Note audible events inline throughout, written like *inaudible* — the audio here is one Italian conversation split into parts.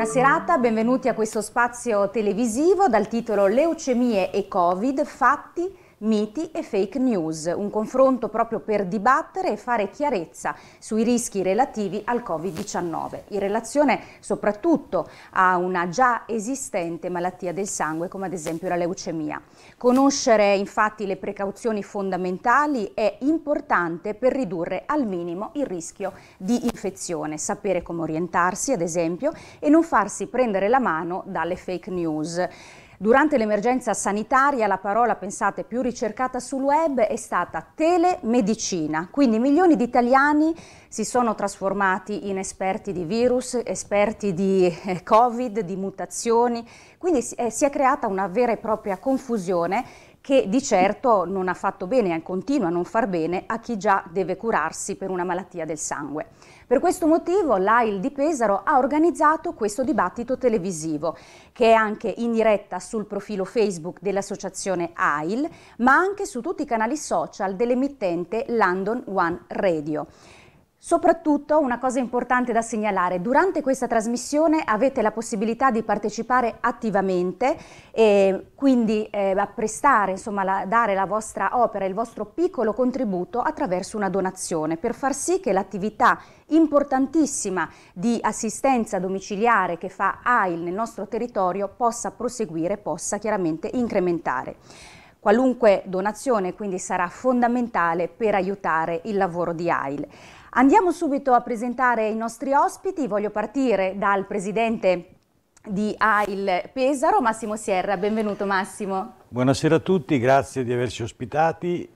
buona serata, benvenuti a questo spazio televisivo dal titolo Leucemie e Covid, fatti miti e fake news, un confronto proprio per dibattere e fare chiarezza sui rischi relativi al Covid-19, in relazione soprattutto a una già esistente malattia del sangue come ad esempio la leucemia. Conoscere infatti le precauzioni fondamentali è importante per ridurre al minimo il rischio di infezione, sapere come orientarsi ad esempio e non farsi prendere la mano dalle fake news. Durante l'emergenza sanitaria la parola, pensate, più ricercata sul web è stata telemedicina, quindi milioni di italiani si sono trasformati in esperti di virus, esperti di eh, Covid, di mutazioni, quindi eh, si è creata una vera e propria confusione che di certo non ha fatto bene e continua a non far bene a chi già deve curarsi per una malattia del sangue. Per questo motivo l'AIL di Pesaro ha organizzato questo dibattito televisivo, che è anche in diretta sul profilo Facebook dell'associazione AIL, ma anche su tutti i canali social dell'emittente London One Radio. Soprattutto una cosa importante da segnalare, durante questa trasmissione avete la possibilità di partecipare attivamente e quindi eh, prestare, insomma, la, dare la vostra opera, il vostro piccolo contributo attraverso una donazione per far sì che l'attività importantissima di assistenza domiciliare che fa AIL nel nostro territorio possa proseguire, possa chiaramente incrementare. Qualunque donazione quindi sarà fondamentale per aiutare il lavoro di AIL. Andiamo subito a presentare i nostri ospiti, voglio partire dal presidente di AIL Pesaro, Massimo Sierra. Benvenuto Massimo. Buonasera a tutti, grazie di averci ospitati.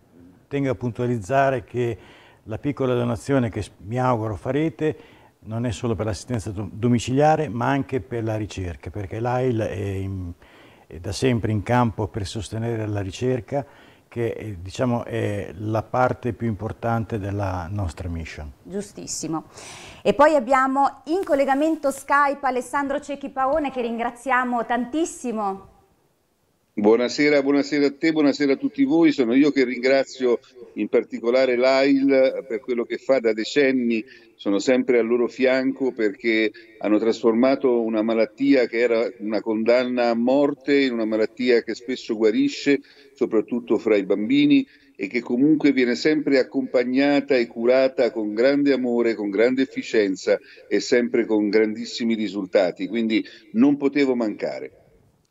Tengo a puntualizzare che la piccola donazione che mi auguro farete non è solo per l'assistenza domiciliare ma anche per la ricerca, perché l'AIL è, è da sempre in campo per sostenere la ricerca che eh, diciamo, è la parte più importante della nostra mission. Giustissimo. E poi abbiamo in collegamento Skype Alessandro Cecchi Paone che ringraziamo tantissimo. Buonasera, buonasera a te, buonasera a tutti voi, sono io che ringrazio in particolare l'AIL per quello che fa da decenni, sono sempre al loro fianco perché hanno trasformato una malattia che era una condanna a morte in una malattia che spesso guarisce soprattutto fra i bambini, e che comunque viene sempre accompagnata e curata con grande amore, con grande efficienza e sempre con grandissimi risultati. Quindi non potevo mancare.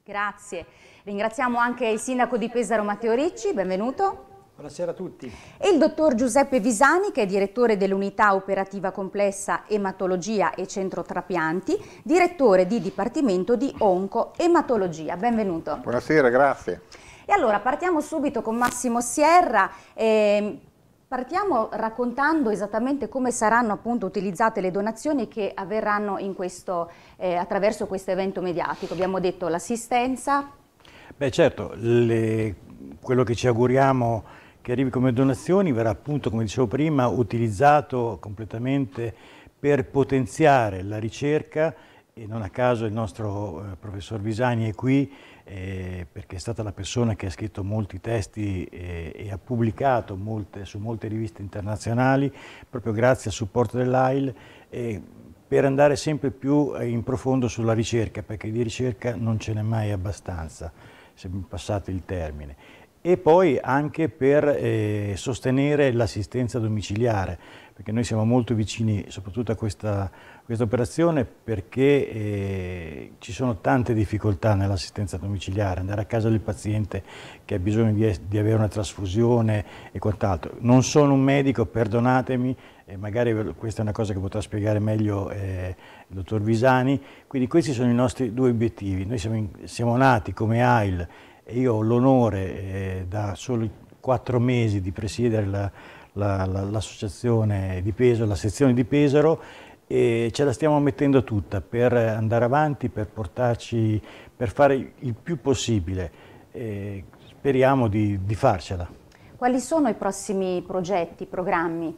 Grazie. Ringraziamo anche il sindaco di Pesaro Matteo Ricci, benvenuto. Buonasera a tutti. E il dottor Giuseppe Visani, che è direttore dell'unità operativa complessa ematologia e centro trapianti, direttore di Dipartimento di Oncoematologia. Benvenuto. Buonasera, grazie. E allora partiamo subito con Massimo Sierra. Eh, partiamo raccontando esattamente come saranno appunto utilizzate le donazioni che avverranno questo, eh, attraverso questo evento mediatico. Abbiamo detto l'assistenza. Beh certo, le, quello che ci auguriamo che arrivi come donazioni verrà appunto, come dicevo prima, utilizzato completamente per potenziare la ricerca e non a caso il nostro eh, professor Visani è qui eh, perché è stata la persona che ha scritto molti testi eh, e ha pubblicato molte, su molte riviste internazionali, proprio grazie al supporto dell'AIL, eh, per andare sempre più eh, in profondo sulla ricerca, perché di ricerca non ce n'è mai abbastanza, se mi passate il termine. E poi anche per eh, sostenere l'assistenza domiciliare, perché noi siamo molto vicini soprattutto a questa questa operazione perché eh, ci sono tante difficoltà nell'assistenza domiciliare, andare a casa del paziente che ha bisogno di, di avere una trasfusione e quant'altro. Non sono un medico, perdonatemi, eh, magari questa è una cosa che potrà spiegare meglio eh, il dottor Visani, quindi questi sono i nostri due obiettivi. Noi siamo, in, siamo nati come AIL e io ho l'onore eh, da soli quattro mesi di presiedere l'associazione la, la, di Pesaro, la sezione di Pesaro e ce la stiamo mettendo tutta per andare avanti, per portarci, per fare il più possibile. E speriamo di, di farcela. Quali sono i prossimi progetti, programmi?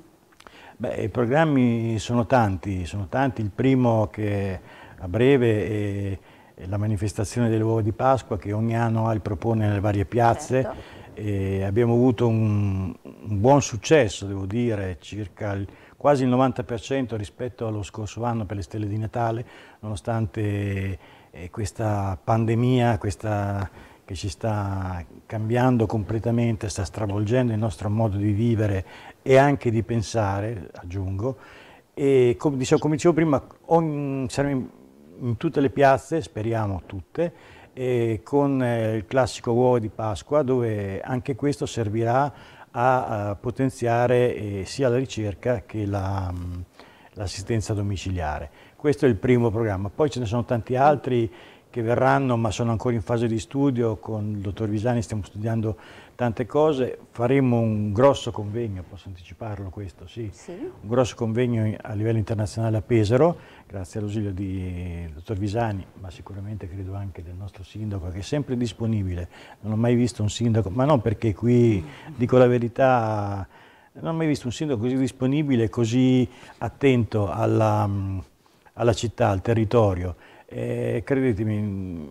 Beh, I programmi sono tanti, sono tanti. Il primo che a breve è, la manifestazione delle uova di Pasqua che ogni anno AL propone nelle varie piazze. Certo. abbiamo avuto un, un, buon successo, devo dire, circa il quasi il 90% rispetto allo scorso anno per le stelle di Natale, nonostante eh, questa pandemia, questa che ci sta cambiando completamente, sta stravolgendo il nostro modo di vivere e anche di pensare, aggiungo. E come dicevo, come dicevo prima, saremo in, in, tutte le piazze, speriamo tutte, con eh, il classico uovo di Pasqua, dove anche questo servirà a potenziare eh, sia la ricerca che mm, l'assistenza la, domiciliare. Questo è il primo programma, poi ce ne sono tanti altri che verranno, ma sono ancora in fase di studio, con il dottor Visani stiamo studiando tante cose, faremo un grosso convegno, posso anticiparlo questo, sì, sì. un grosso convegno a livello internazionale a Pesaro, grazie all'ausilio di eh, dottor Visani, ma sicuramente credo anche del nostro sindaco, che è sempre disponibile, non ho mai visto un sindaco, ma non perché qui, dico la verità, non ho mai visto un sindaco così disponibile, così attento alla, mm, alla città, al territorio, e credetemi, mm,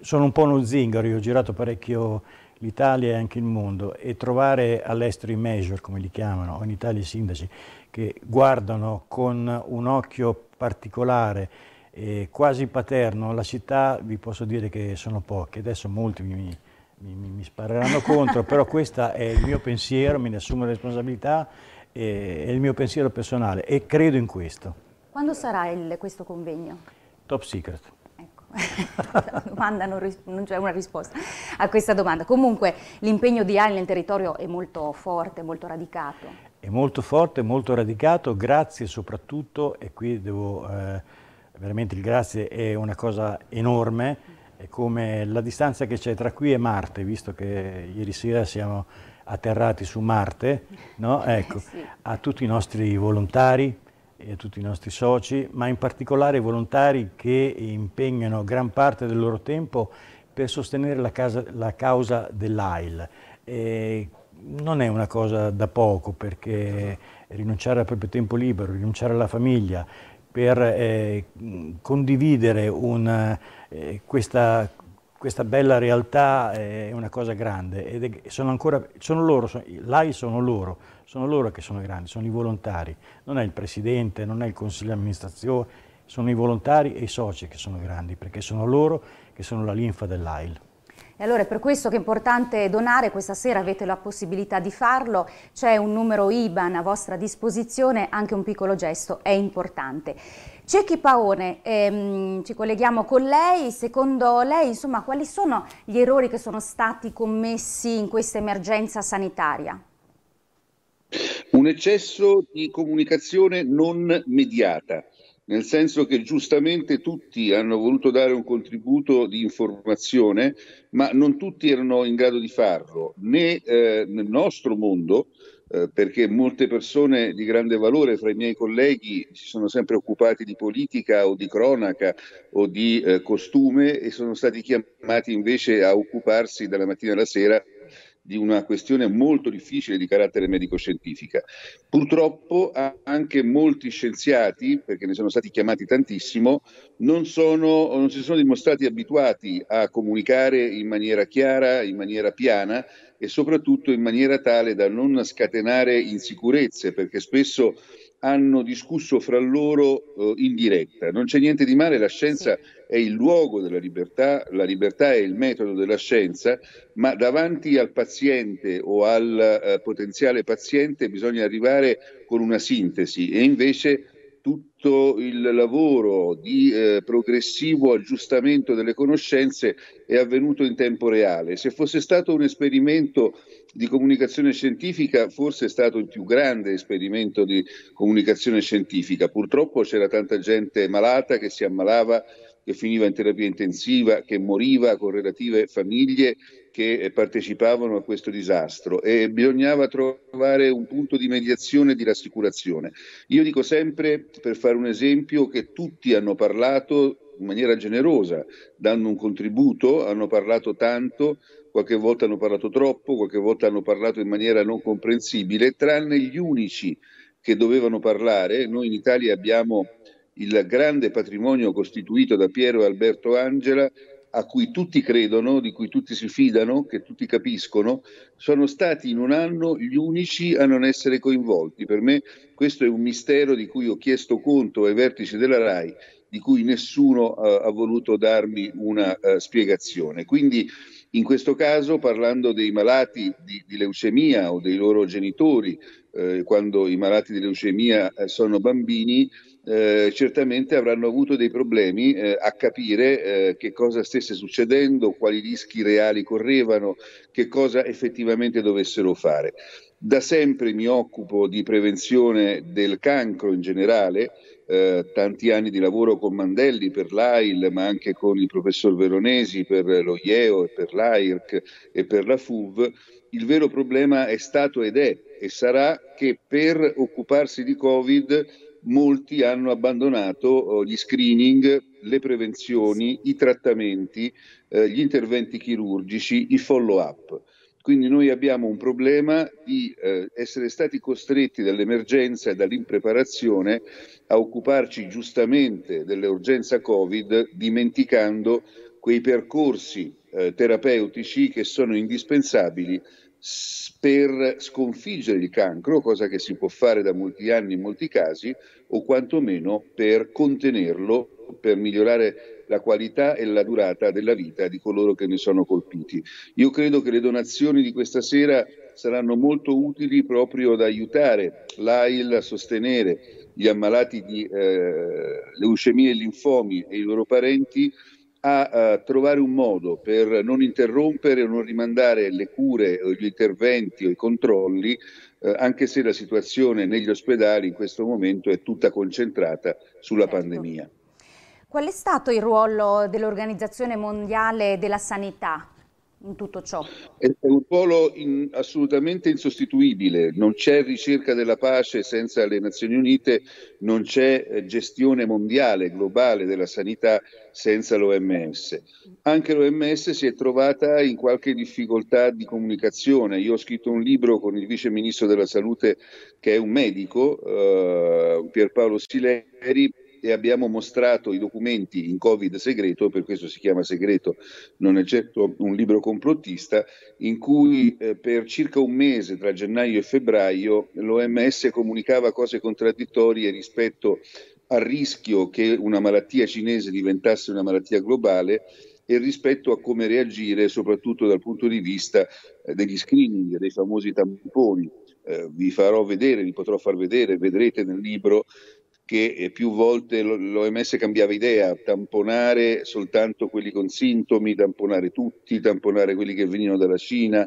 sono un po' uno zingaro, io ho girato parecchio l'Italia e anche il mondo e trovare all'estero i major, come li chiamano, o in Italia i sindaci, che guardano con un occhio particolare e quasi paterno la città, vi posso dire che sono pochi. Adesso molti mi, mi, mi spareranno *laughs* contro, però questo è il mio pensiero, me ne assumo la responsabilità, è il mio pensiero personale e credo in questo. Quando sarà il, questo convegno? Top secret. Ecco. *laughs* domanda non, non c'è una risposta a questa domanda. Comunque l'impegno di AIL nel territorio è molto forte, molto radicato. È molto forte, molto radicato, grazie soprattutto, e qui devo, eh, veramente il grazie è una cosa enorme, è come la distanza che c'è tra qui e Marte, visto che ieri sera siamo atterrati su Marte, no? *laughs* ecco, sì. a tutti i nostri volontari, e a tutti i nostri soci, ma in particolare ai volontari che impegnano gran parte del loro tempo per sostenere la, casa, la causa dell'AIL. non è una cosa da poco perché rinunciare al proprio tempo libero, rinunciare alla famiglia per eh, condividere una, eh, questa questa bella realtà è una cosa grande ed è, sono ancora, sono loro, sono, l'AI sono loro, sono loro che sono grandi, sono i volontari, non è il presidente, non è il consiglio di amministrazione, sono i volontari e i soci che sono grandi perché sono loro che sono la linfa dell'AIL. E allora è per questo che è importante donare, questa sera avete la possibilità di farlo, c'è un numero IBAN a vostra disposizione, anche un piccolo gesto è importante. Cecchi Paone, ehm, ci colleghiamo con lei, secondo lei insomma, quali sono gli errori che sono stati commessi in questa emergenza sanitaria? Un eccesso di comunicazione non mediata, nel senso che giustamente tutti hanno voluto dare un contributo di informazione, ma non tutti erano in grado di farlo, né eh, nel nostro mondo eh, perché molte persone di grande valore fra i miei colleghi si sono sempre occupati di politica o di cronaca o di eh, costume e sono stati chiamati invece a occuparsi dalla mattina alla sera di una questione molto difficile di carattere medico-scientifica. Purtroppo anche molti scienziati, perché ne sono stati chiamati tantissimo, non, sono, non si sono dimostrati abituati a comunicare in maniera chiara, in maniera piana e soprattutto in maniera tale da non scatenare insicurezze, perché spesso hanno discusso fra loro eh, in diretta. Non c'è niente di male, la scienza è il luogo della libertà, la libertà è il metodo della scienza, ma davanti al paziente o al eh, potenziale paziente bisogna arrivare con una sintesi e invece tutto il lavoro di eh, progressivo aggiustamento delle conoscenze è avvenuto in tempo reale. Se fosse stato un esperimento di comunicazione scientifica, forse è stato il più grande esperimento di comunicazione scientifica. Purtroppo c'era tanta gente malata che si ammalava, che finiva in terapia intensiva, che moriva con relative famiglie che partecipavano a questo disastro e bisognava trovare un punto di mediazione e di rassicurazione. Io dico sempre, per fare un esempio, che tutti hanno parlato in maniera generosa, dando un contributo, hanno parlato tanto, qualche volta hanno parlato troppo, qualche volta hanno parlato in maniera non comprensibile, tranne gli unici che dovevano parlare. Noi in Italia abbiamo il grande patrimonio costituito da Piero e Alberto Angela a cui tutti credono, di cui tutti si fidano, che tutti capiscono, sono stati in un anno gli unici a non essere coinvolti. Per me questo è un mistero di cui ho chiesto conto ai vertici della RAI, di cui nessuno uh, ha voluto darmi una uh, spiegazione. Quindi in questo caso, parlando dei malati di, di leucemia o dei loro genitori, eh, quando i malati di leucemia eh, sono bambini, eh, certamente avranno avuto dei problemi eh, a capire eh, che cosa stesse succedendo, quali rischi reali correvano, che cosa effettivamente dovessero fare. Da sempre mi occupo di prevenzione del cancro in generale, eh, tanti anni di lavoro con Mandelli per l'AIL, ma anche con il professor Veronesi per lo IEO e per l'AIRC e per la FUV. Il vero problema è stato ed è e sarà che per occuparsi di Covid molti hanno abbandonato oh, gli screening, le prevenzioni, i trattamenti, eh, gli interventi chirurgici, i follow-up. Quindi noi abbiamo un problema di eh, essere stati costretti dall'emergenza e dall'impreparazione a occuparci giustamente dell'urgenza Covid, dimenticando quei percorsi eh, terapeutici che sono indispensabili per sconfiggere il cancro, cosa che si può fare da molti anni in molti casi, o quantomeno per contenerlo, per migliorare la qualità e la durata della vita di coloro che ne sono colpiti. Io credo che le donazioni di questa sera saranno molto utili proprio ad aiutare l'AIL a sostenere gli ammalati di eh, leucemie e linfomi e i loro parenti a, a trovare un modo per non interrompere o non rimandare le cure o eh, gli interventi o i controlli, eh, anche se la situazione negli ospedali in questo momento è tutta concentrata sulla certo. pandemia. Qual è stato il ruolo dell'Organizzazione Mondiale della Sanità in tutto ciò? È un ruolo in, assolutamente insostituibile, non c'è ricerca della pace senza le Nazioni Unite, non c'è eh, gestione mondiale, globale della sanità senza l'OMS. Anche l'OMS si è trovata in qualche difficoltà di comunicazione. Io ho scritto un libro con il vice ministro della salute che è un medico, eh, Pierpaolo Sileri, e abbiamo mostrato i documenti in Covid segreto, per questo si chiama segreto, non è certo un libro complottista, in cui eh, per circa un mese tra gennaio e febbraio l'OMS comunicava cose contraddittorie rispetto al rischio che una malattia cinese diventasse una malattia globale e rispetto a come reagire soprattutto dal punto di vista eh, degli screening, dei famosi tamponi. Eh, vi farò vedere, vi potrò far vedere, vedrete nel libro che eh, più volte l'OMS cambiava idea, tamponare soltanto quelli con sintomi, tamponare tutti, tamponare quelli che venivano dalla Cina,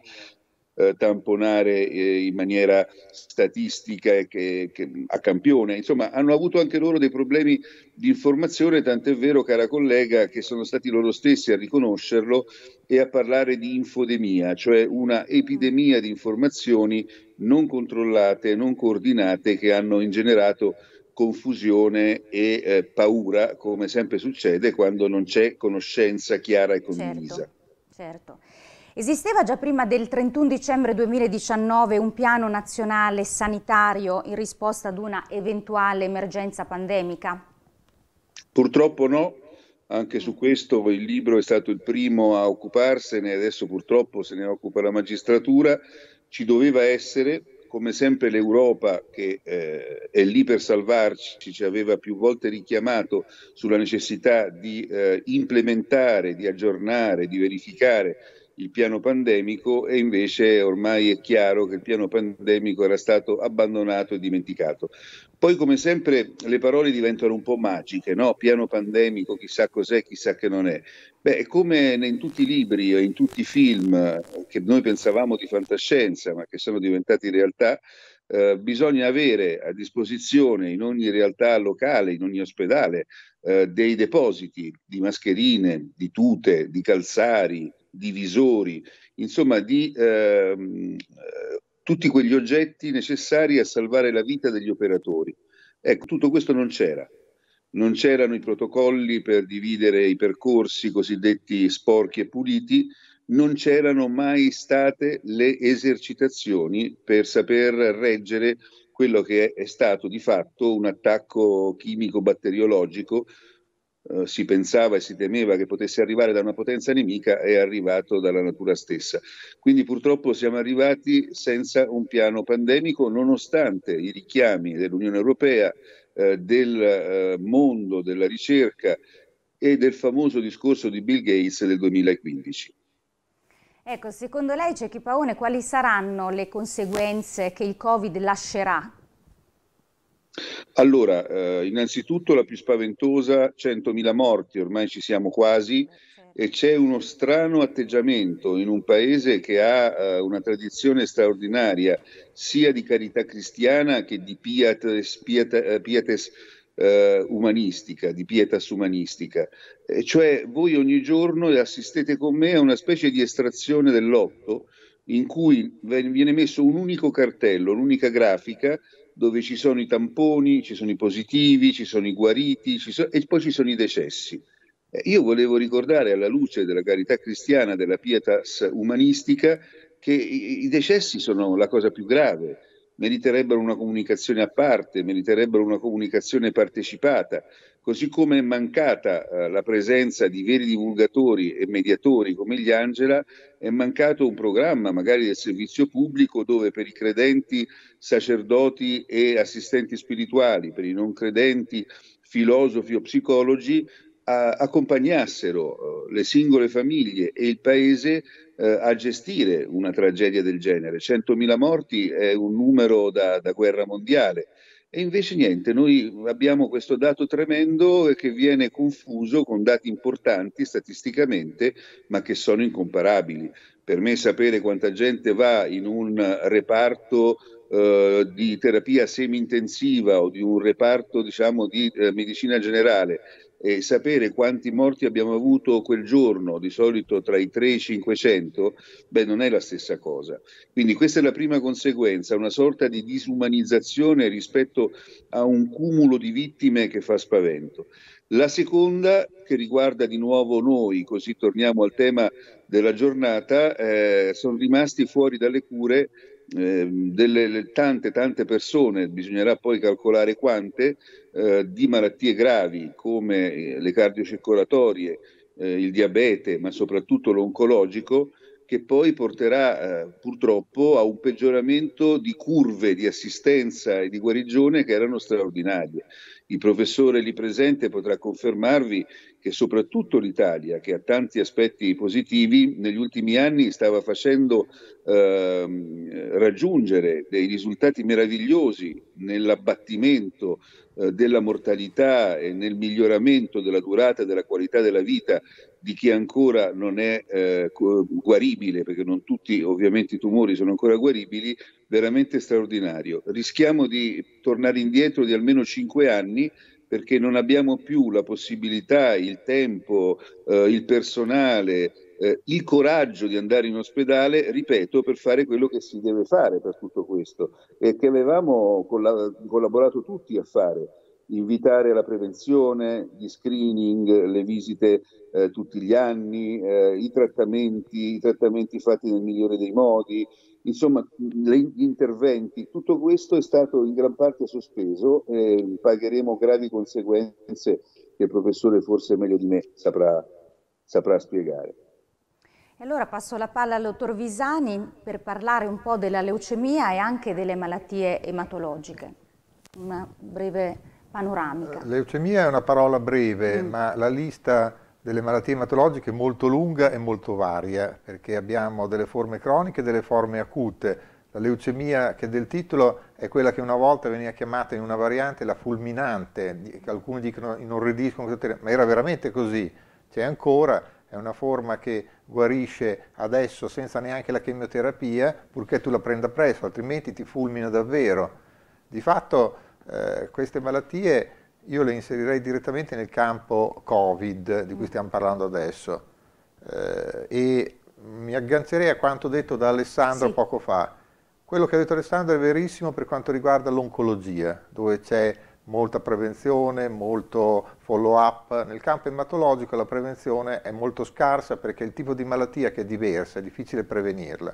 eh, tamponare eh, in maniera statistica che, che, a campione. Insomma, hanno avuto anche loro dei problemi di informazione, tant'è vero, cara collega, che sono stati loro stessi a riconoscerlo e a parlare di infodemia, cioè una epidemia di informazioni non controllate, non coordinate che hanno ingenerato confusione e eh, paura, come sempre succede quando non c'è conoscenza chiara e condivisa. Certo, certo. Esisteva già prima del 31 dicembre 2019 un piano nazionale sanitario in risposta ad una eventuale emergenza pandemica? Purtroppo no, anche su mm. questo il libro è stato il primo a occuparsene, adesso purtroppo se ne occupa la magistratura, ci doveva essere, come sempre l'Europa, che eh, è lì per salvarci, ci aveva più volte richiamato sulla necessità di eh, implementare, di aggiornare, di verificare il piano pandemico e invece ormai è chiaro che il piano pandemico era stato abbandonato e dimenticato. Poi come sempre le parole diventano un po' magiche, no? piano pandemico, chissà cos'è, chissà che non è. Beh, è come in tutti i libri e in tutti i film eh, che noi pensavamo di fantascienza ma che sono diventati realtà, eh, bisogna avere a disposizione in ogni realtà locale, in ogni ospedale, eh, dei depositi di mascherine, di tute, di calzari, divisori, insomma di ehm, eh, tutti quegli oggetti necessari a salvare la vita degli operatori. Ecco, tutto questo non c'era. Non c'erano i protocolli per dividere i percorsi cosiddetti sporchi e puliti, non c'erano mai state le esercitazioni per saper reggere quello che è stato di fatto un attacco chimico-batteriologico eh, si pensava e si temeva che potesse arrivare da una potenza nemica è arrivato dalla natura stessa. Quindi purtroppo siamo arrivati senza un piano pandemico, nonostante i richiami dell'Unione Europea, eh, del eh, mondo della ricerca e del famoso discorso di Bill Gates del 2015. Ecco, secondo lei, Cecchi Paone, quali saranno le conseguenze che il Covid lascerà allora, eh, innanzitutto la più spaventosa, 100.000 morti, ormai ci siamo quasi, eh, certo. e c'è uno strano atteggiamento in un paese che ha eh, una tradizione straordinaria, sia di carità cristiana che di pietas, pieta, eh, pietas eh, umanistica, di pietas umanistica. E cioè voi ogni giorno assistete con me a una specie di estrazione dell'otto in cui viene messo un unico cartello, un'unica grafica dove ci sono i tamponi, ci sono i positivi, ci sono i guariti sono, e poi ci sono i decessi. Eh, io volevo ricordare alla luce della carità cristiana, della pietas umanistica, che i decessi sono la cosa più grave meriterebbero una comunicazione a parte, meriterebbero una comunicazione partecipata, così come è mancata eh, la presenza di veri divulgatori e mediatori come gli Angela, è mancato un programma magari del servizio pubblico dove per i credenti, sacerdoti e assistenti spirituali, per i non credenti, filosofi o psicologi, a, accompagnassero eh, le singole famiglie e il paese eh, a gestire una tragedia del genere. 100.000 morti è un numero da, da guerra mondiale. E invece niente, noi abbiamo questo dato tremendo che viene confuso con dati importanti statisticamente, ma che sono incomparabili. Per me sapere quanta gente va in un reparto eh, di terapia semi-intensiva o di un reparto diciamo, di eh, medicina generale eh, sapere quanti morti abbiamo avuto quel giorno, di solito tra i 3 e i 500, beh, non è la stessa cosa. Quindi questa è la prima conseguenza, una sorta di disumanizzazione rispetto a un cumulo di vittime che fa spavento. La seconda, che riguarda di nuovo noi, così torniamo al tema della giornata, eh, sono rimasti fuori dalle cure Ehm, delle tante tante persone, bisognerà poi calcolare quante, eh, di malattie gravi come eh, le cardiocircolatorie, eh, il diabete, ma soprattutto l'oncologico, che poi porterà eh, purtroppo a un peggioramento di curve di assistenza e di guarigione che erano straordinarie. Il professore lì presente potrà confermarvi che soprattutto l'Italia, che ha tanti aspetti positivi, negli ultimi anni stava facendo eh, raggiungere dei risultati meravigliosi nell'abbattimento eh, della mortalità e nel miglioramento della durata e della qualità della vita di chi ancora non è eh, guaribile, perché non tutti ovviamente i tumori sono ancora guaribili, veramente straordinario. Rischiamo di tornare indietro di almeno 5 anni perché non abbiamo più la possibilità, il tempo, eh, il personale, eh, il coraggio di andare in ospedale, ripeto, per fare quello che si deve fare per tutto questo e che avevamo colla- collaborato tutti a fare invitare la prevenzione, gli screening, le visite eh, tutti gli anni, eh, i, trattamenti, i trattamenti fatti nel migliore dei modi, insomma gli interventi, tutto questo è stato in gran parte sospeso, e ehm, pagheremo gravi conseguenze che il professore forse meglio di me saprà, saprà spiegare. E allora passo la palla al dottor Visani per parlare un po' della leucemia e anche delle malattie ematologiche. Una breve panoramica. Leucemia è una parola breve, mm. ma la lista delle malattie ematologiche molto lunga e molto varia, perché abbiamo delle forme croniche e delle forme acute. La leucemia che è del titolo è quella che una volta veniva chiamata in una variante la fulminante, che alcuni dicono inorridiscono, ma era veramente così, c'è ancora, è una forma che guarisce adesso senza neanche la chemioterapia, purché tu la prenda presto, altrimenti ti fulmina davvero. Di fatto eh, queste malattie io le inserirei direttamente nel campo Covid di cui mm. stiamo parlando adesso eh, e mi aggancerei a quanto detto da Alessandro sì. poco fa. Quello che ha detto Alessandro è verissimo per quanto riguarda l'oncologia, dove c'è molta prevenzione, molto follow up. Nel campo ematologico la prevenzione è molto scarsa perché il tipo di malattia che è diversa, è difficile prevenirla.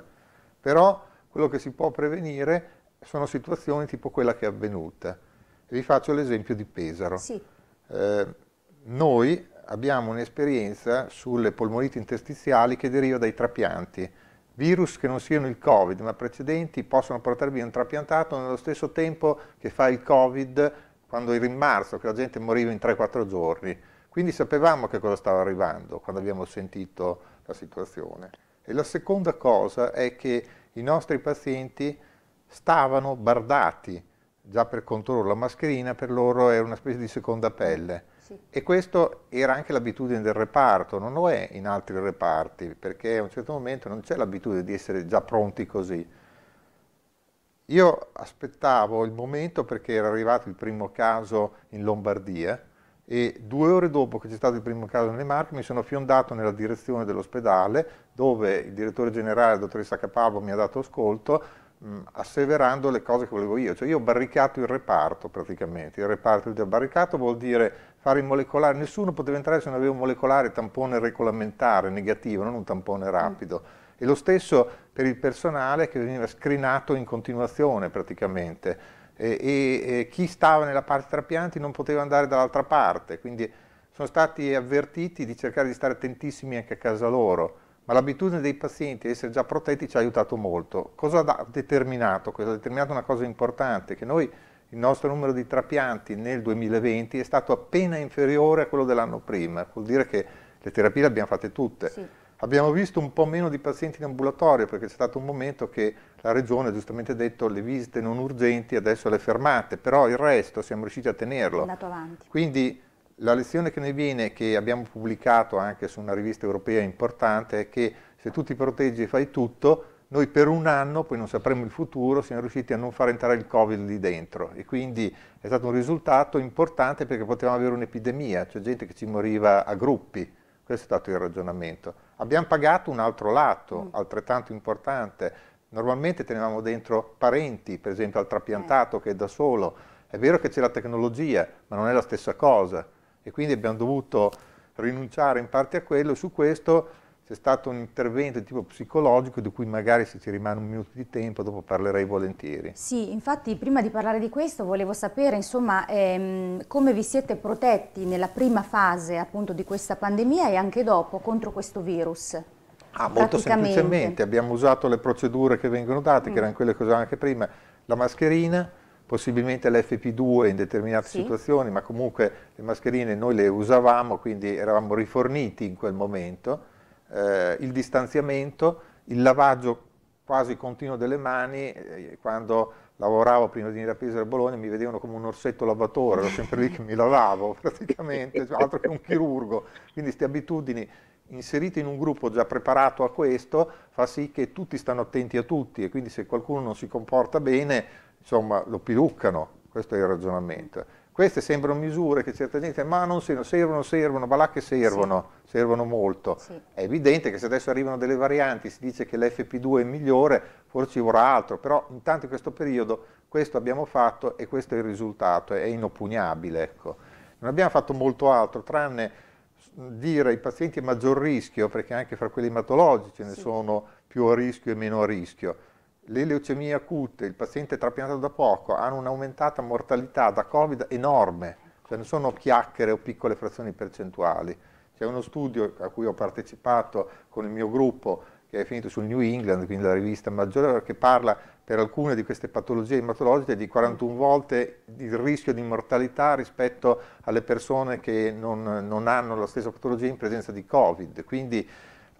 Però quello che si può prevenire sono situazioni tipo quella che è avvenuta vi faccio l'esempio di Pesaro. Sì. Eh, noi abbiamo un'esperienza sulle polmoniti interstiziali che deriva dai trapianti. Virus che non siano il Covid, ma precedenti, possono portare via un trapiantato nello stesso tempo che fa il Covid quando era in marzo, che la gente moriva in 3-4 giorni. Quindi sapevamo che cosa stava arrivando quando abbiamo sentito la situazione. E la seconda cosa è che i nostri pazienti stavano bardati già per conto loro la mascherina per loro è una specie di seconda pelle. Sì. E questo era anche l'abitudine del reparto, non lo è in altri reparti, perché a un certo momento non c'è l'abitudine di essere già pronti così. Io aspettavo il momento perché era arrivato il primo caso in Lombardia e due ore dopo che c'è stato il primo caso nelle Marche mi sono fiondato nella direzione dell'ospedale dove il direttore generale, la dottoressa Capalvo, mi ha dato ascolto mh, mm, asseverando le cose che volevo io, cioè io ho barricato il reparto praticamente, il reparto del barricato vuol dire fare il molecolare, nessuno poteva entrare se non aveva un molecolare tampone regolamentare negativo, non un tampone mm. rapido. Mm. E lo stesso per il personale che veniva scrinato in continuazione praticamente. E, e, e chi stava nella parte trapianti non poteva andare dall'altra parte, quindi sono stati avvertiti di cercare di stare attentissimi anche a casa loro ma l'abitudine dei pazienti a essere già protetti ci ha aiutato molto. Cosa ha determinato? Cosa ha determinato una cosa importante, che noi il nostro numero di trapianti nel 2020 è stato appena inferiore a quello dell'anno prima, vuol dire che le terapie le abbiamo fatte tutte. Sì. Abbiamo visto un po' meno di pazienti in ambulatorio perché c'è stato un momento che la Regione ha giustamente detto le visite non urgenti adesso le fermate, però il resto siamo riusciti a tenerlo. È andato avanti. Quindi la lezione che ne viene, che abbiamo pubblicato anche su una rivista europea importante, è che se tu ti proteggi e fai tutto, noi per un anno, poi non sapremo il futuro, siamo riusciti a non far entrare il Covid lì dentro e quindi è stato un risultato importante perché potevamo avere un'epidemia, cioè gente che ci moriva a gruppi, questo è stato il ragionamento. Abbiamo pagato un altro lato, mm. altrettanto importante, normalmente tenevamo dentro parenti, per esempio al trapiantato eh. che è da solo, è vero che c'è la tecnologia, ma non è la stessa cosa, e quindi abbiamo dovuto rinunciare in parte a quello. Su questo c'è stato un intervento di tipo psicologico di cui magari se ci rimane un minuto di tempo dopo parlerei volentieri. Sì, infatti prima di parlare di questo volevo sapere insomma ehm, come vi siete protetti nella prima fase appunto di questa pandemia e anche dopo contro questo virus. Ah, molto semplicemente, abbiamo usato le procedure che vengono date, mm. che erano quelle che usavamo anche prima, la mascherina, possibilmente l'FP2 in determinate sì. situazioni, ma comunque le mascherine noi le usavamo, quindi eravamo riforniti in quel momento, eh, il distanziamento, il lavaggio quasi continuo delle mani, eh, quando lavoravo prima di venire a Pisa e Bologna mi vedevano come un orsetto lavatore, ero sempre lì che mi lavavo *laughs* praticamente, cioè altro che un chirurgo, quindi queste abitudini inserite in un gruppo già preparato a questo fa sì che tutti stanno attenti a tutti e quindi se qualcuno non si comporta bene insomma lo piluccano, questo è il ragionamento. Queste sembrano misure che certa gente, ma non servono, servono, servono, ma là che servono, sì. servono molto. Sì. È evidente che se adesso arrivano delle varianti, si dice che l'FP2 è migliore, forse ci vorrà altro, però intanto in questo periodo questo abbiamo fatto e questo è il risultato, è inoppugnabile. Ecco. Non abbiamo fatto molto altro, tranne dire ai pazienti a maggior rischio, perché anche fra quelli ematologici ce ne sì. sono più a rischio e meno a rischio, le leucemie acute, il paziente trapiantato da poco, hanno un'aumentata mortalità da Covid enorme, cioè non sono chiacchiere o piccole frazioni percentuali. C'è uno studio a cui ho partecipato con il mio gruppo che è finito sul New England, quindi la rivista maggiore, che parla per alcune di queste patologie ematologiche di 41 volte il rischio di mortalità rispetto alle persone che non, non hanno la stessa patologia in presenza di Covid. Quindi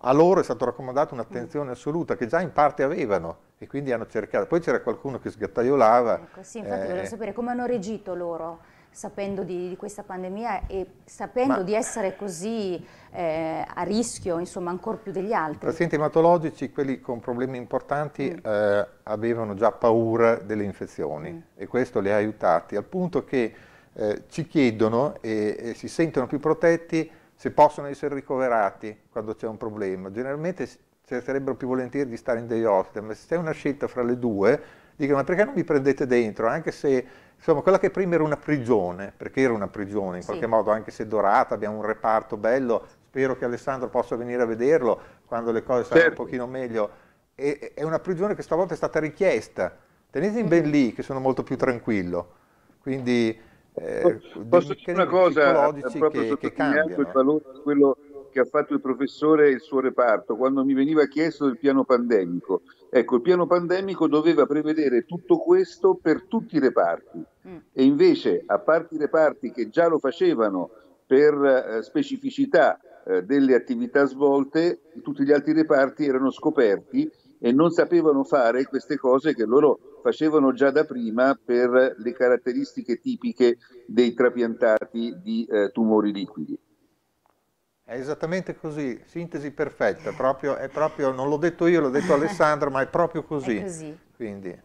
a loro è stata raccomandata un'attenzione assoluta che già in parte avevano e quindi hanno cercato. Poi c'era qualcuno che sgattaiolava. Ecco, sì, infatti eh, volevo sapere come hanno regito loro sapendo di, di questa pandemia e sapendo ma, di essere così eh, a rischio, insomma, ancora più degli altri. I pazienti ematologici, quelli con problemi importanti, mm. eh, avevano già paura delle infezioni mm. e questo li ha aiutati al punto che eh, ci chiedono e, e si sentono più protetti se possono essere ricoverati quando c'è un problema. Generalmente cercherebbero più volentieri di stare in dei hospital, ma se c'è una scelta fra le due, dicono ma perché non mi prendete dentro, anche se, insomma, quella che prima era una prigione, perché era una prigione in qualche sì. modo, anche se dorata, abbiamo un reparto bello, spero che Alessandro possa venire a vederlo quando le cose saranno certo. un pochino meglio, e, è una prigione che stavolta è stata richiesta, tenete in ben lì che sono molto più tranquillo, quindi eh, Posso dire una cosa, proprio che, che il eh. valore di quello che ha fatto il professore e il suo reparto quando mi veniva chiesto del piano pandemico. Ecco, il piano pandemico doveva prevedere tutto questo per tutti i reparti mm. e invece, a parte i reparti che già lo facevano per eh, specificità eh, delle attività svolte, tutti gli altri reparti erano scoperti e non sapevano fare queste cose che loro facevano già da prima per le caratteristiche tipiche dei trapiantati di eh, tumori liquidi. È esattamente così, sintesi perfetta, proprio, proprio, non l'ho detto io, l'ho detto Alessandro, ma è proprio così. È così. Quindi.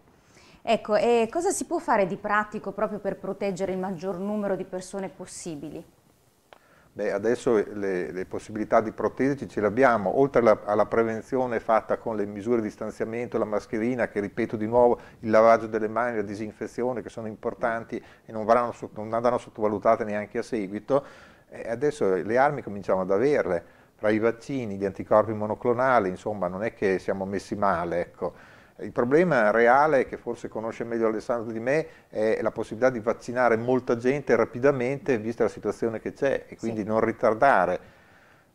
Ecco, e cosa si può fare di pratico proprio per proteggere il maggior numero di persone possibili? Beh, adesso eh, le, le, possibilità di protesi ce le abbiamo, oltre alla, alla, prevenzione fatta con le misure di distanziamento, la mascherina, che ripeto di nuovo, il lavaggio delle mani, la disinfezione, che sono importanti e non, vanno, non andranno sottovalutate neanche a seguito, e eh, adesso eh, le armi cominciamo ad averle, tra i vaccini, gli anticorpi monoclonali, insomma non è che siamo messi male, ecco. Il problema reale, che forse conosce meglio Alessandro di me, è la possibilità di vaccinare molta gente rapidamente, vista la situazione che c'è, e quindi sì. non ritardare.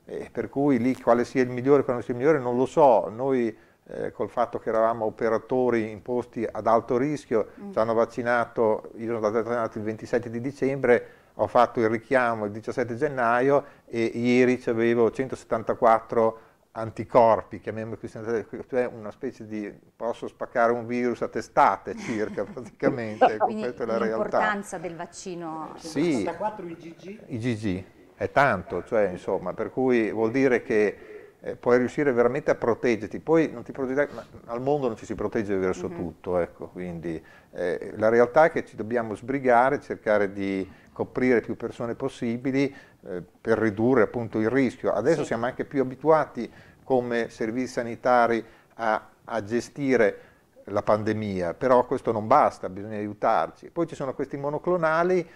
E per cui lì quale sia il migliore, quale non sia il migliore, non lo so. Noi eh, col fatto che eravamo operatori in posti ad alto rischio, mm. ci hanno vaccinato, io sono stato vaccinato il 27 di dicembre, ho fatto il richiamo il 17 gennaio e ieri ci avevo 174 anticorpi, chiamiamoli cioè una specie di posso spaccare un virus a testate circa *laughs* praticamente, questa è la L'importanza del vaccino sì, 64 IgG? IgG, è tanto, cioè insomma, per cui vuol dire che eh, puoi riuscire veramente a proteggerti, poi non ti proteggerai, ma al mondo non ci si protegge verso mm-hmm. tutto, ecco, quindi eh, la realtà è che ci dobbiamo sbrigare, cercare di coprire più persone possibili eh, per ridurre appunto il rischio. Adesso sì. siamo anche più abituati come servizi sanitari a, a gestire la pandemia, però questo non basta, bisogna aiutarci. Poi ci sono questi monoclonali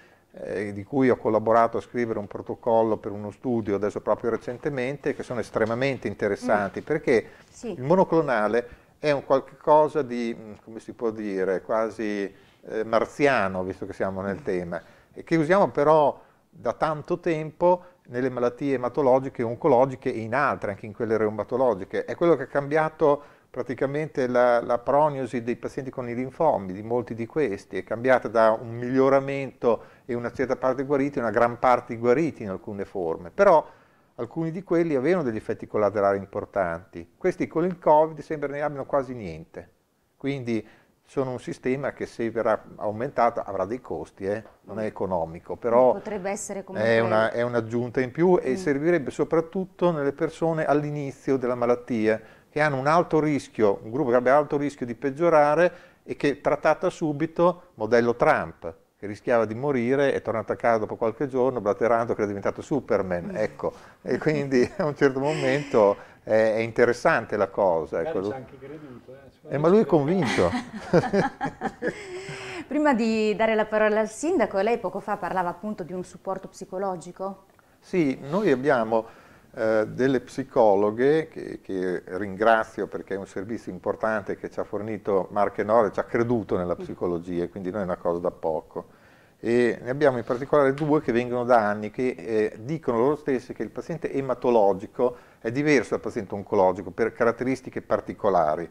eh, di cui ho collaborato a scrivere un protocollo per uno studio adesso proprio recentemente, che sono estremamente interessanti, mm. perché sì. il monoclonale è un qualche cosa di, mm, come si può dire, quasi eh, marziano, visto che siamo nel tema, e che usiamo però da tanto tempo nelle malattie ematologiche, oncologiche e in altre, anche in quelle reumatologiche. È quello che ha cambiato praticamente la, la, prognosi dei pazienti con i linfomi, di molti di questi, è cambiata da un miglioramento e una certa parte guariti una gran parte guariti in alcune forme, però alcuni di quelli avevano degli effetti collaterali importanti, questi con il Covid sembra ne abbiano quasi niente, quindi sono un sistema che se verrà aumentato avrà dei costi, eh? non è economico, però potrebbe essere comunque... è, una, è un'aggiunta in più e mm. servirebbe soprattutto nelle persone all'inizio della malattia, che hanno un alto rischio, un gruppo che abbia alto rischio di peggiorare e che trattata subito, modello Trump, che rischiava di morire, è tornato a casa dopo qualche giorno blaterando che era diventato Superman, mm. ecco, e quindi *laughs* a un certo momento è, è interessante la cosa. Ecco. Anche creduto, eh, eh, ma lui è convinto. *laughs* Prima di dare la parola al sindaco, lei poco fa parlava appunto di un supporto psicologico? Sì, noi abbiamo eh, delle psicologhe, che, che, ringrazio perché è un servizio importante che ci ha fornito Marche Nord, ci ha creduto nella mm. psicologia, quindi non è una cosa da poco. E ne abbiamo in particolare due che vengono da anni, che eh, dicono loro stessi che il paziente ematologico è diverso dal paziente oncologico per caratteristiche particolari.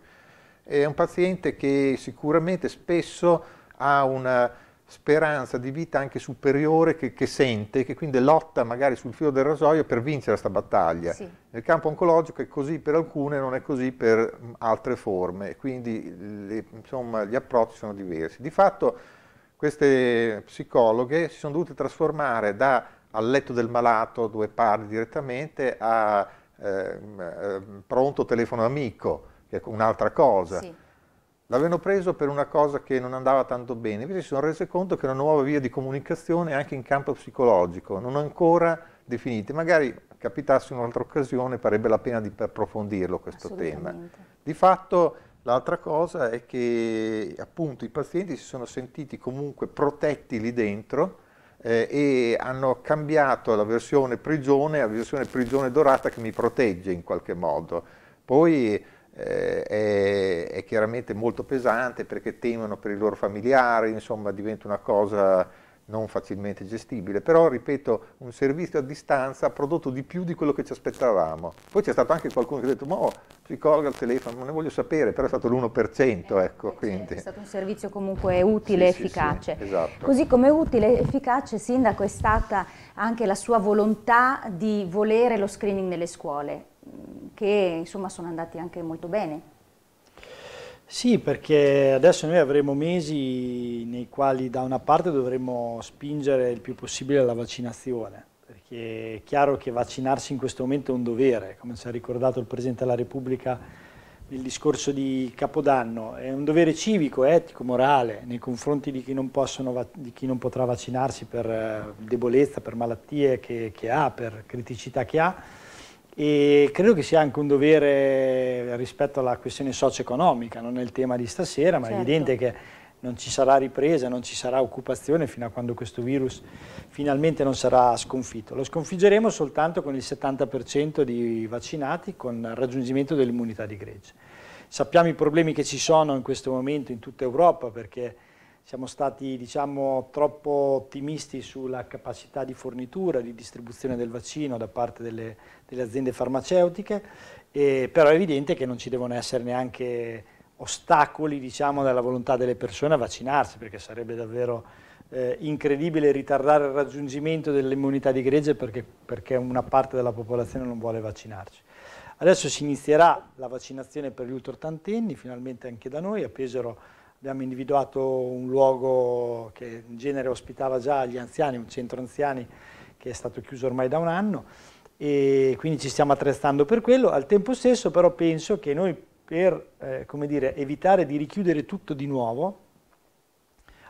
È un paziente che sicuramente spesso ha una speranza di vita anche superiore che, che, sente, che quindi lotta magari sul filo del rasoio per vincere questa battaglia. Sì. Nel campo oncologico è così per alcune, non è così per mm, altre forme, quindi le, insomma, gli approcci sono diversi. Di fatto queste psicologhe si sono dovute trasformare da al letto del malato dove parli direttamente a eh, pronto telefono amico, che è un'altra cosa. Sì L'avevano preso per una cosa che non andava tanto bene, invece si sono resi conto che è una nuova via di comunicazione anche in campo psicologico, non ancora definita. Magari capitasse un'altra occasione, farebbe la pena di approfondirlo questo tema. Di fatto l'altra cosa è che appunto i pazienti si sono sentiti comunque protetti lì dentro, eh, e hanno cambiato la versione prigione alla versione prigione dorata che mi protegge in qualche modo. Poi eh, è, è, chiaramente molto pesante perché temono per i loro familiari, insomma diventa una cosa non facilmente gestibile, però ripeto, un servizio a distanza ha prodotto di più di quello che ci aspettavamo. Poi c'è stato anche qualcuno che ha detto, ma oh, si colga il telefono, non ne voglio sapere, però è stato l'1%, eh, ecco, eh, certo, È stato un servizio comunque utile e sì, efficace. Sì, sì, esatto. Così come utile e efficace, Sindaco, è stata anche la sua volontà di volere lo screening nelle scuole che insomma sono andati anche molto bene. Sì, perché adesso noi avremo mesi nei quali da una parte dovremo spingere il più possibile alla vaccinazione, perché è chiaro che vaccinarsi in questo momento è un dovere, come ci ha ricordato il Presidente della Repubblica nel discorso di Capodanno, è un dovere civico, etico, morale nei confronti di chi non, possono, di chi non potrà vaccinarsi per eh, debolezza, per malattie che, che ha, per criticità che ha e credo che sia anche un dovere rispetto alla questione socio-economica, non è il tema di stasera, ma certo. è evidente che non ci sarà ripresa, non ci sarà occupazione fino a quando questo virus finalmente non sarà sconfitto. Lo sconfiggeremo soltanto con il 70% di vaccinati con il raggiungimento dell'immunità di gregge. Sappiamo i problemi che ci sono in questo momento in tutta Europa perché siamo stati diciamo, troppo ottimisti sulla capacità di fornitura, di distribuzione del vaccino da parte delle, delle aziende farmaceutiche, e, però è evidente che non ci devono essere neanche ostacoli diciamo, dalla volontà delle persone a vaccinarsi, perché sarebbe davvero eh, incredibile ritardare il raggiungimento dell'immunità di gregge perché, perché una parte della popolazione non vuole vaccinarci. Adesso si inizierà la vaccinazione per gli ultra ottantenni, finalmente anche da noi, a Pesaro abbiamo individuato un luogo che in genere ospitava già gli anziani, un centro anziani che è stato chiuso ormai da un anno e quindi ci stiamo attrezzando per quello. Al tempo stesso però penso che noi per eh, dire, evitare di richiudere tutto di nuovo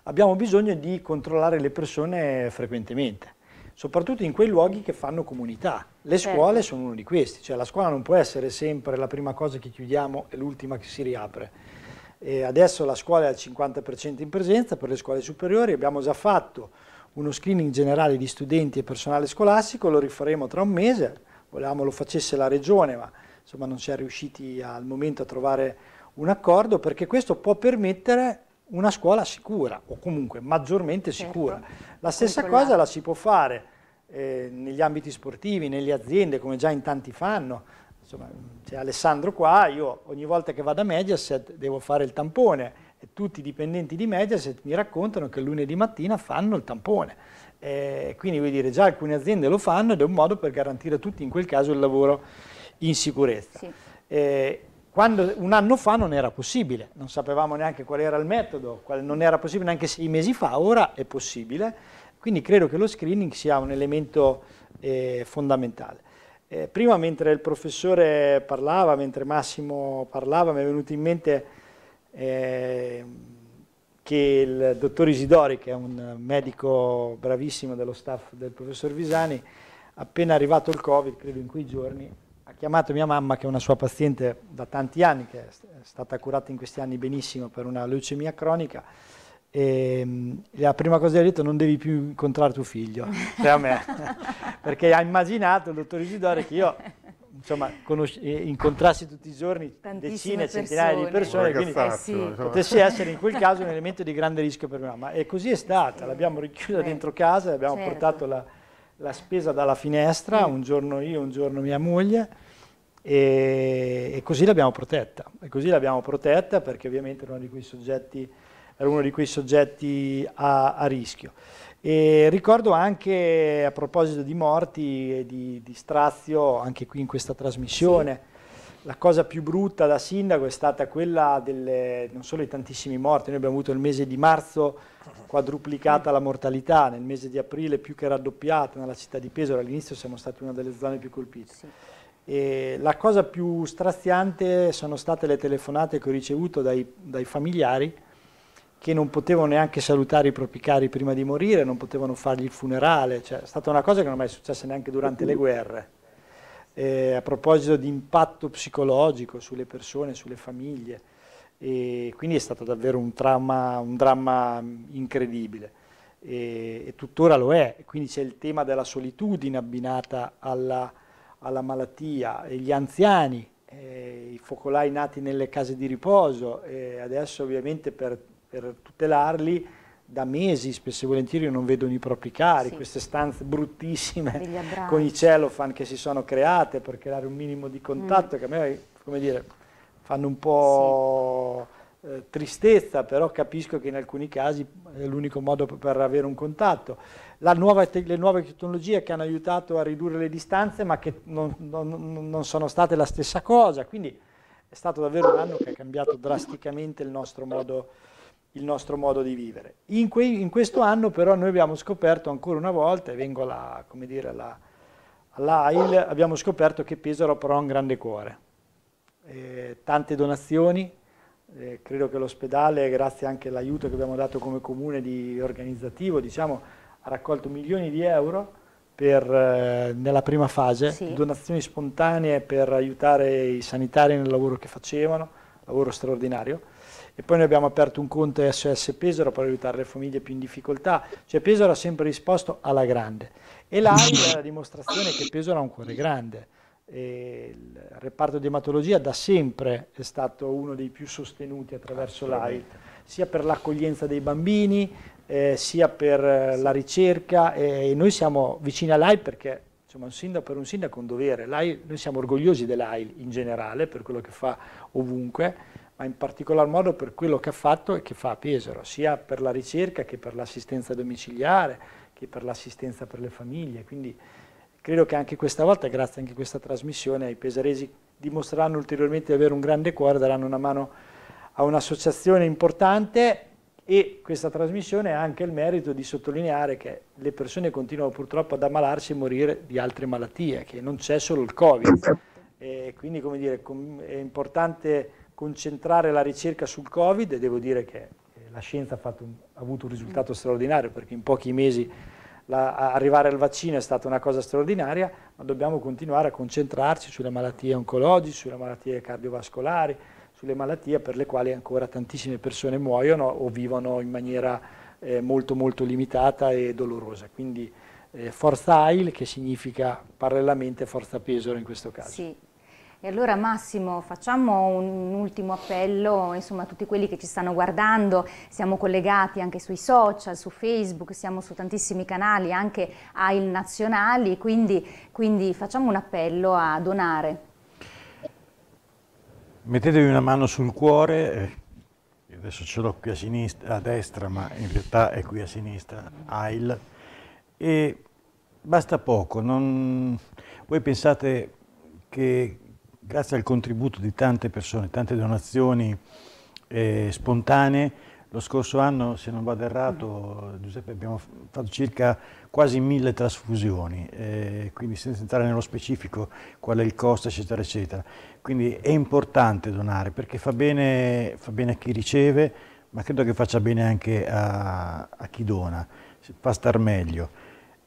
abbiamo bisogno di controllare le persone frequentemente soprattutto in quei luoghi che fanno comunità. Le certo. scuole sono uno di questi, cioè la scuola non può essere sempre la prima cosa che chiudiamo e l'ultima che si riapre. E adesso la scuola è al 50% in presenza per le scuole superiori, abbiamo già fatto uno screening generale di studenti e personale scolastico, lo rifaremo tra un mese, volevamo lo facesse la regione ma insomma, non si è riusciti al momento a trovare un accordo perché questo può permettere una scuola sicura o comunque maggiormente certo. sicura. Certo. La stessa cosa la si può fare eh, negli ambiti sportivi, nelle aziende come già in tanti fanno, insomma, c'è Alessandro qua, io ogni volta che vado a Mediaset devo fare il tampone e tutti i dipendenti di Mediaset mi raccontano che lunedì mattina fanno il tampone. Eh, quindi vuol dire già alcune aziende lo fanno ed è un modo per garantire a tutti in quel caso il lavoro in sicurezza. Sì. Eh, quando un anno fa non era possibile, non sapevamo neanche qual era il metodo, qual, non era possibile neanche sei mesi fa, ora è possibile, quindi credo che lo screening sia un elemento eh, fondamentale. Eh, prima mentre il professore parlava, mentre Massimo parlava, mi è venuto in mente eh, che il dottor Isidori, che è un medico bravissimo dello staff del professor Visani, appena arrivato il Covid, credo in quei giorni, ha chiamato mia mamma, che è una sua paziente da tanti anni, che è stata curata in questi anni benissimo per una leucemia cronica, e ehm, la prima cosa che ha detto non devi più incontrare tuo figlio, cioè *laughs* a me, *laughs* perché ha immaginato il dottor Isidore che io insomma, conosci- eh, incontrassi tutti i giorni Tantissime decine, persone. centinaia di persone, quindi eh potessi essere in quel caso un elemento di grande rischio per mia mamma. E così è stata, l'abbiamo richiusa eh. dentro casa, abbiamo certo. portato la, la, spesa dalla finestra, mm. un giorno io, un giorno mia moglie, e, e così l'abbiamo protetta. E così l'abbiamo protetta perché ovviamente era uno di quei soggetti era uno di quei soggetti a, a rischio. E ricordo anche a proposito di morti e di, di strazio, anche qui in questa trasmissione, sì. la cosa più brutta da sindaco è stata quella delle, non solo i tantissimi morti, noi abbiamo avuto il mese di marzo quadruplicata la mortalità, nel mese di aprile più che raddoppiata nella città di Pesaro, all'inizio siamo stati una delle zone più colpite. Sì. E la cosa più straziante sono state le telefonate che ho ricevuto dai, dai familiari che non potevano neanche salutare i propri cari prima di morire, non potevano fargli il funerale, cioè, è stata una cosa che non è mai successa neanche durante le guerre. Eh, a proposito di impatto psicologico sulle persone, sulle famiglie, e quindi è stato davvero un, trauma, un dramma incredibile e, e, tuttora lo è, quindi c'è il tema della solitudine abbinata alla, alla malattia e gli anziani, eh, i focolai nati nelle case di riposo e adesso ovviamente per per tutelarli da mesi, spesso e volentieri non vedono i propri cari, sì. queste stanze bruttissime con i cellophane che si sono create per creare un minimo di contatto mm. che a me, come dire, fanno un po' sì. eh, tristezza, però capisco che in alcuni casi è l'unico modo per avere un contatto. Nuova le nuove tecnologie che hanno aiutato a ridurre le distanze ma che non, non, non sono state la stessa cosa, quindi è stato davvero un anno che ha cambiato drasticamente il nostro modo di il nostro modo di vivere. In, que in, questo anno però noi abbiamo scoperto ancora una volta, e vengo alla, come dire, alla, all'AIL, abbiamo scoperto che Pesaro però ha un grande cuore. Eh, tante donazioni, eh, credo che l'ospedale, grazie anche all'aiuto che abbiamo dato come comune di organizzativo, diciamo, ha raccolto milioni di euro per, eh, nella prima fase, sì. donazioni spontanee per aiutare i sanitari nel lavoro che facevano, lavoro straordinario e poi noi abbiamo aperto un conto SOS Pesaro per aiutare le famiglie più in difficoltà. Cioè Pesaro ha sempre risposto alla grande. E l'AIL *laughs* è la dimostrazione che Pesaro ha un cuore grande. E il reparto di ematologia da sempre è stato uno dei più sostenuti attraverso l'AIL, sia per l'accoglienza dei bambini, eh, sia per eh, la ricerca. e noi siamo vicini all'AIL perché insomma, un sindaco, per un sindaco è un dovere. noi siamo orgogliosi dell'AIL in generale, per quello che fa ovunque ma in particolar modo per quello che ha fatto e che fa a Pesaro, sia per la ricerca che per l'assistenza domiciliare, che per l'assistenza per le famiglie. Quindi credo che anche questa volta, grazie anche a questa trasmissione, i pesaresi dimostreranno ulteriormente di avere un grande cuore, daranno una mano a un'associazione importante e questa trasmissione ha anche il merito di sottolineare che le persone continuano purtroppo ad ammalarsi e morire di altre malattie, che non c'è solo il Covid. E quindi come dire, è importante concentrare la ricerca sul Covid e devo dire che eh, la scienza ha, un, ha avuto un risultato mm. straordinario perché in pochi mesi la, arrivare al vaccino è stata una cosa straordinaria, ma dobbiamo continuare a concentrarci sulle malattie oncologiche, sulle malattie cardiovascolari, sulle malattie per le quali ancora tantissime persone muoiono o vivono in maniera eh, molto molto limitata e dolorosa. Quindi eh, forza AIL che significa parallelamente forza Pesaro in questo caso. Sì. E allora Massimo, facciamo un ultimo appello insomma, a tutti quelli che ci stanno guardando, siamo collegati anche sui social, su Facebook, siamo su tantissimi canali, anche ai nazionali, quindi, quindi facciamo un appello a donare. Mettetevi una mano sul cuore, eh, adesso ce l'ho qui a, sinistra, a destra, ma in realtà è qui a sinistra, AIL, e basta poco, non... voi pensate che Grazie al contributo di tante persone, tante donazioni eh, spontanee, lo scorso anno, se non vado errato, Giuseppe, abbiamo fatto circa quasi mille trasfusioni, eh, quindi senza entrare nello specifico qual è il costo, eccetera, eccetera. Quindi è importante donare perché fa bene, fa bene a chi riceve, ma credo che faccia bene anche a, a chi dona, fa star meglio.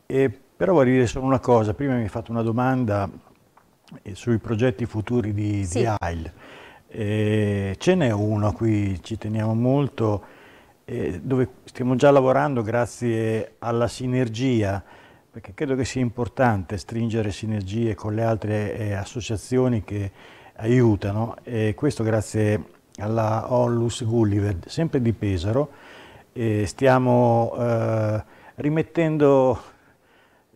E, però vorrei dire solo una cosa, prima mi hai fatto una domanda eh, sui progetti futuri di, sì. di AIL. Eh, ce n'è uno a cui ci teniamo molto, eh, dove stiamo già lavorando grazie alla sinergia, perché credo che sia importante stringere sinergie con le altre eh, associazioni che aiutano, e questo grazie alla Ollus Gulliver, sempre di Pesaro, eh, stiamo eh, rimettendo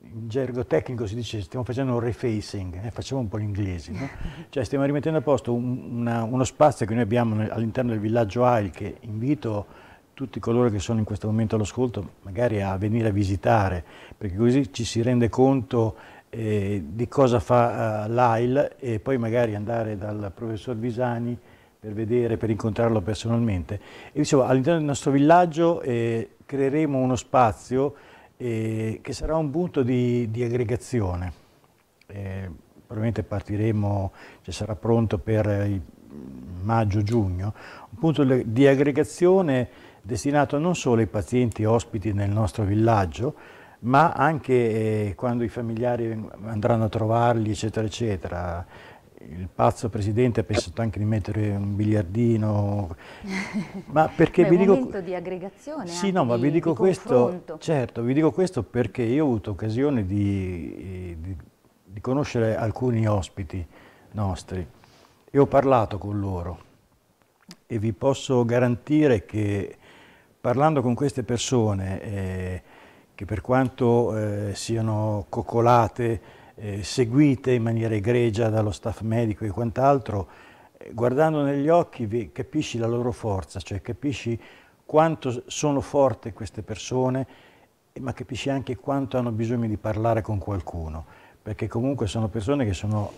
in gergo tecnico si dice stiamo facendo un refacing, eh, facciamo un po' l'inglese, no? *laughs* cioè stiamo rimettendo a posto un, una, uno spazio che noi abbiamo all'interno del villaggio AIL che invito tutti coloro che sono in questo momento all'ascolto magari a venire a visitare, perché così ci si rende conto eh, di cosa fa uh, eh, l'AIL e poi magari andare dal professor Visani per vedere, per incontrarlo personalmente. E dicevo, all'interno del nostro villaggio eh, creeremo uno spazio eh, che sarà un punto di, di aggregazione. Eh, probabilmente partiremo, cioè sarà pronto per maggio-giugno, un punto di aggregazione destinato non solo ai pazienti ospiti nel nostro villaggio, ma anche eh, quando i familiari andranno a trovarli, eccetera, eccetera il pazzo presidente ha pensato anche di mettere un biliardino, *laughs* ma perché vi dico... Un momento di aggregazione, Sì, no, ma di, vi dico questo, confronto. certo, vi dico questo perché io ho avuto occasione di, di, di conoscere alcuni ospiti nostri e ho parlato con loro e vi posso garantire che parlando con queste persone, eh, che per quanto eh, siano coccolate, eh, seguite in maniera egregia dallo staff medico e quant'altro, eh, guardando negli occhi capisci la loro forza, cioè capisci quanto sono forti queste persone, eh, ma capisci anche quanto hanno bisogno di parlare con qualcuno, perché comunque sono persone che sono,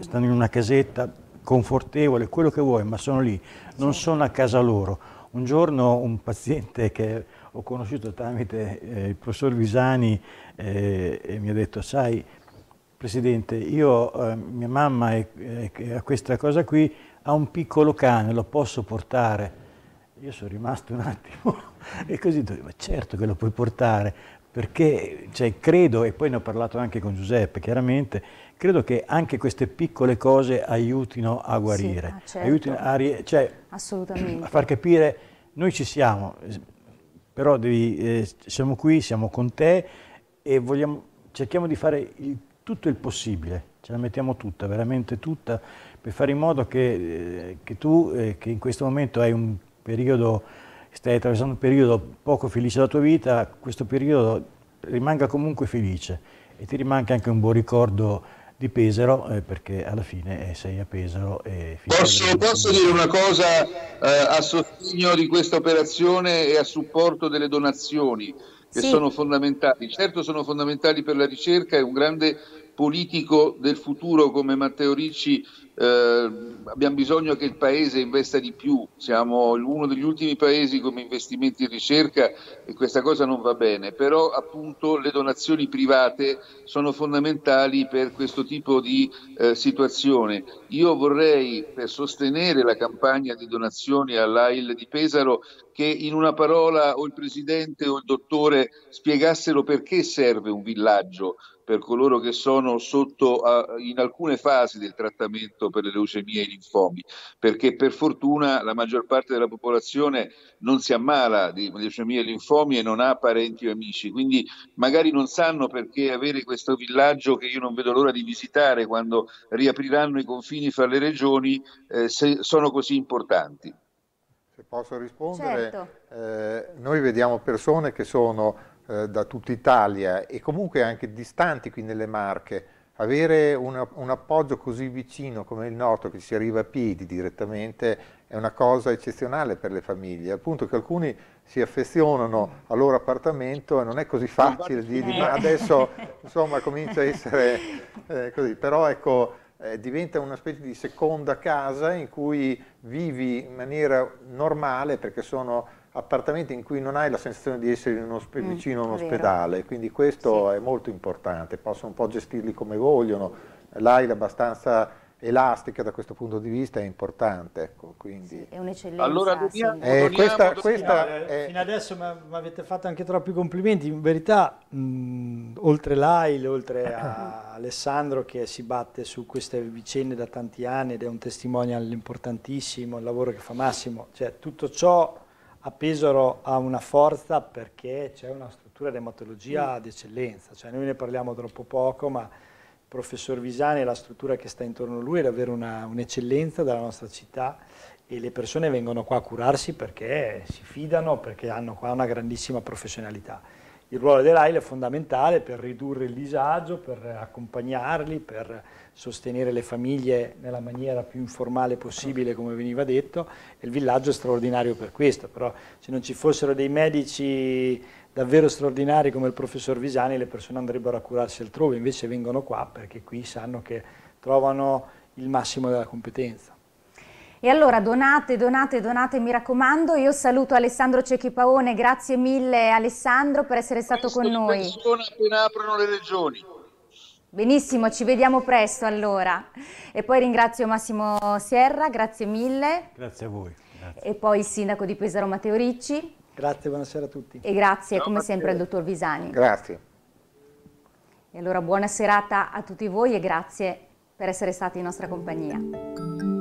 stanno in una casetta confortevole, quello che vuoi, ma sono lì, non sono a casa loro. Un giorno un paziente che ho conosciuto tramite eh, il professor Visani eh, e mi ha detto, sai Presidente, io, eh, mia mamma è, è, a questa cosa qui, ha un piccolo cane, lo posso portare? Io sono rimasto un attimo *laughs* e così ma certo che lo puoi portare, perché cioè, credo, e poi ne ho parlato anche con Giuseppe chiaramente, credo che anche queste piccole cose aiutino a guarire, sì, ah, certo. aiutino a, cioè, *clears throat* a far capire noi ci siamo, però devi, eh, siamo qui, siamo con te e vogliamo, cerchiamo di fare il, tutto il possibile, ce la mettiamo tutta, veramente tutta, per fare in modo che, eh, che tu, eh, che in questo momento hai un periodo, stai attraversando un periodo poco felice della tua vita, questo periodo rimanga comunque felice e ti rimanga anche un buon ricordo di Pesaro eh, perché alla fine eh, sei a Pesaro e posso, posso dire una cosa eh, a sostegno di questa operazione e a supporto delle donazioni che sì. sono fondamentali certo sono fondamentali per la ricerca è un grande politico del futuro come Matteo Ricci eh, abbiamo bisogno che il Paese investa di più, siamo uno degli ultimi paesi come investimenti in ricerca e questa cosa non va bene, però appunto le donazioni private sono fondamentali per questo tipo di eh, situazione. Io vorrei, per sostenere la campagna di donazioni all'AIL di Pesaro, che in una parola o il Presidente o il Dottore spiegassero perché serve un villaggio, per coloro che sono sotto a, in alcune fasi del trattamento per le leucemie linfomi, perché per fortuna la maggior parte della popolazione non si ammala di leucemia e linfomi e non ha parenti o amici, quindi magari non sanno perché avere questo villaggio che io non vedo l'ora di visitare quando riapriranno i confini fra le regioni eh, sono così importanti. Se posso rispondere, certo. eh, noi vediamo persone che sono eh, da tutta Italia e comunque anche distanti qui nelle Marche, avere un, un, appoggio così vicino come il nostro, che si arriva a piedi direttamente, è una cosa eccezionale per le famiglie, appunto che alcuni si affezionano al loro appartamento e non è così facile di, di ma adesso *laughs* insomma comincia a essere eh, così, però ecco eh, diventa una specie di seconda casa in cui vivi in maniera normale perché sono appartamenti in cui non hai la sensazione di essere mm, vicino a un ospedale, quindi questo sì. è molto importante, possono un po' gestirli come vogliono, è abbastanza elastica da questo punto di vista è importante. Ecco, sì, è un'eccellenza. Allora, sì. eh, questa, questa fino, eh, è... fino adesso mi avete fatto anche troppi complimenti, in verità mh, oltre l'AIL, oltre a *laughs* Alessandro che si batte su queste vicende da tanti anni ed è un testimonial importantissimo, il lavoro che fa Massimo, cioè tutto ciò a Pesaro ha una forza perché c'è una struttura di ematologia mm. d'eccellenza, cioè noi ne parliamo troppo poco, ma il professor Visani e la struttura che sta intorno a lui è davvero un'eccellenza un della nostra città e le persone vengono qua a curarsi perché si fidano, perché hanno qua una grandissima professionalità il ruolo dell'AIL è fondamentale per ridurre il disagio, per accompagnarli, per sostenere le famiglie nella maniera più informale possibile, come veniva detto, e il villaggio è straordinario per questo, però se non ci fossero dei medici davvero straordinari come il professor Visani, le persone andrebbero a curarsi altrove, invece vengono qua perché qui sanno che trovano il massimo della competenza. E allora donate, donate, donate, mi raccomando. Io saluto Alessandro Cecchipaone, grazie mille Alessandro per essere stato con noi. Persona appena aprono le regioni. Benissimo, ci vediamo presto allora. E poi ringrazio Massimo Sierra, grazie mille. Grazie a voi. Grazie. E poi il sindaco di Pesaro Matteo Ricci. Grazie, buonasera a tutti. E grazie no, come Matteo. sempre al dottor Visani. Grazie. E allora buona serata a tutti voi e grazie per essere stati in nostra compagnia.